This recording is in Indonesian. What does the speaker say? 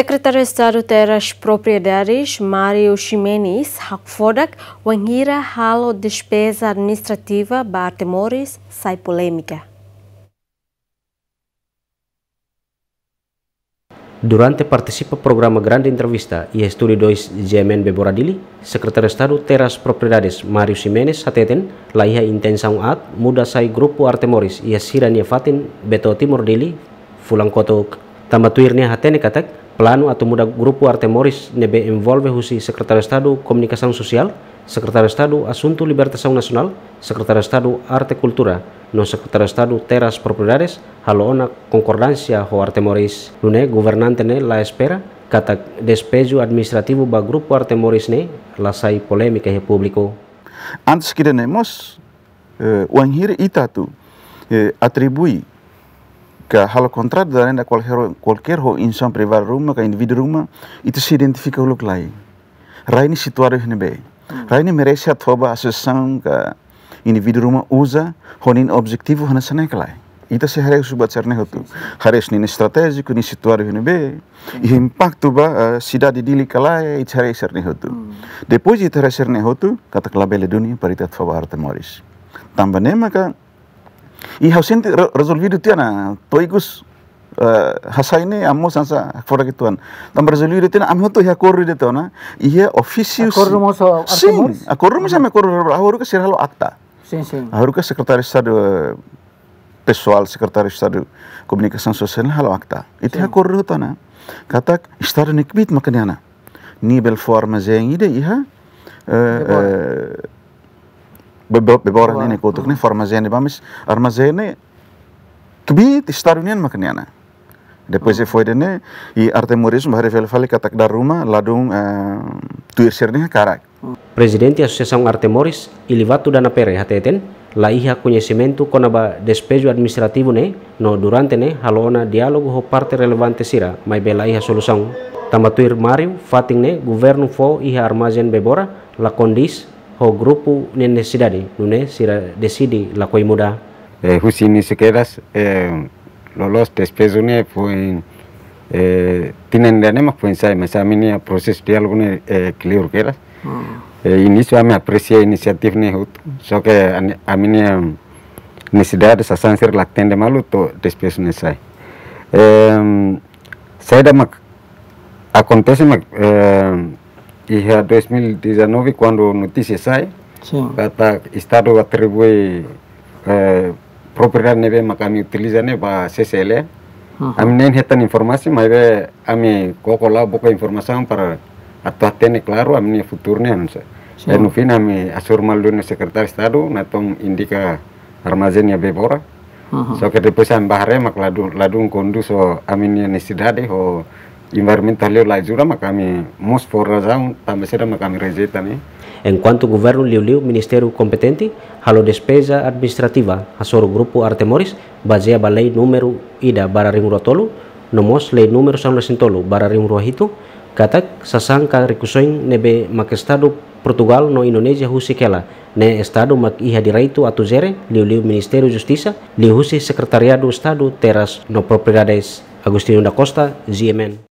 Sekretaris proprietarii Mario Mário Ximenes Hackfordak Wangira Halo Administrativă, Administrativa Bartemores sai Polemica. Durante participa programa Grande Entrevista e Estúdio 2 GMN Beboradili, Secretário de Estado Terras Propriedades Mário Ximenes Sateten, laiha intenção at muda sai Grupo artemoris e Sirania Fatin Beto Timor Dili, Fulang Tamba tuirnya hatene katak pelanu atau muda grupo Artemoris nebe involve husi sekretaris Tadu komunikasi sosial sekretaris Tadu Asuntu Libertas nasional sekretaris Tadu Arte kultura no sekretaris Tadu teras Propriedades, halo ona ho Artemoris. Lune gobernante ne la espera kata despeju administrativo ba arte moris ne lasai polemik he publiko Antes kita nemos, uh, o itatu, ita eh, atribui hal contrário da renda, qualquer, qualquer insão privada ruma, que indivíduo ruma, isso se identifica com o que Raine situar o bem. Mm. Raine merece a toba associação que indivíduo ruma usa, honin objetivo hana saneklai. Ita si harus subat serne hotu. Harus ni strategiko ni situar o be. Mm. E impacto ba sida di dili kalai it harus serne hotu. Mm. Depois it harus serne hotu, kata klabele dunia paritat fawarta moris. Tambah nema ka ini hausin resolusi itu ya na toikus hasa ini ammo sansa fora kituan tam resolusi itu na ammo tuh ya korri itu na iya ofisius korri musa sing korri musa me korri ahuru ke sirhalo akta sing sing ahuru ke sekretaris sadu pessoal sekretaris sadu komunikasi sosial halo akta itu ya korri itu na kata istar nikbit makanya na ni belfor mazeng ide iya ببورن اني كوتكني فرمازيني ini, ارمازيني كبي تشتارونين مكنيانا Depois oh. foi dene i artemurismo hari fel katak daruma ladung uh, tuir sirni karak. Presidente Associação moris Ilivatu Dana Pere hateten la hija kona conaba despejo administrativo ne no durante ne halona dialogo ho parte relevante sira mai bela hija solução. Tambatuir Mario fating ne governo fo iha armazen bebora la kondis. ho grupo nene sidari nune sira decidi la koimuda eh, husini sekeras eh, lolos despesune fue pues, eh, tienen de anema fue pues, ensayo mesamini minia proceso de alguna eh, keras mm. Ah. eh, a ah, me aprecia iniciativa ne hut so que a, necesidad de de malu to despesune sai eh, saya dah mak acontece eh, Iya 2019 cuando notisi sai kata estado atribui eh, propiedad nebe makami utiliza ne ba CCL uh hetan informasi ve ami kokola boka informasi para atuatene claro amini futurne anu sí. en fina ami asur maldun sekretaris estado tong indika armazenia bebora so ke depois am bahare mak ladun ladun kondu so amini ho Environmental Liu makami mos por razão, também makami rejeita, né? Eh. en o governo Liu leo ministério competente, halo despesa administrativa, asoro grupu grupo artemoris bazia a numero número ida para Ringuruatolo, nomos lei número Sanlesintolo para hitu katak sasangka ka nebe makestado Portugal no Indonesia husi kela ne estado mak iha diraitu atu zere liu liu ministeru justisa liu husi Secretariado Estado teras no propriedades Agustino da Costa, GMN.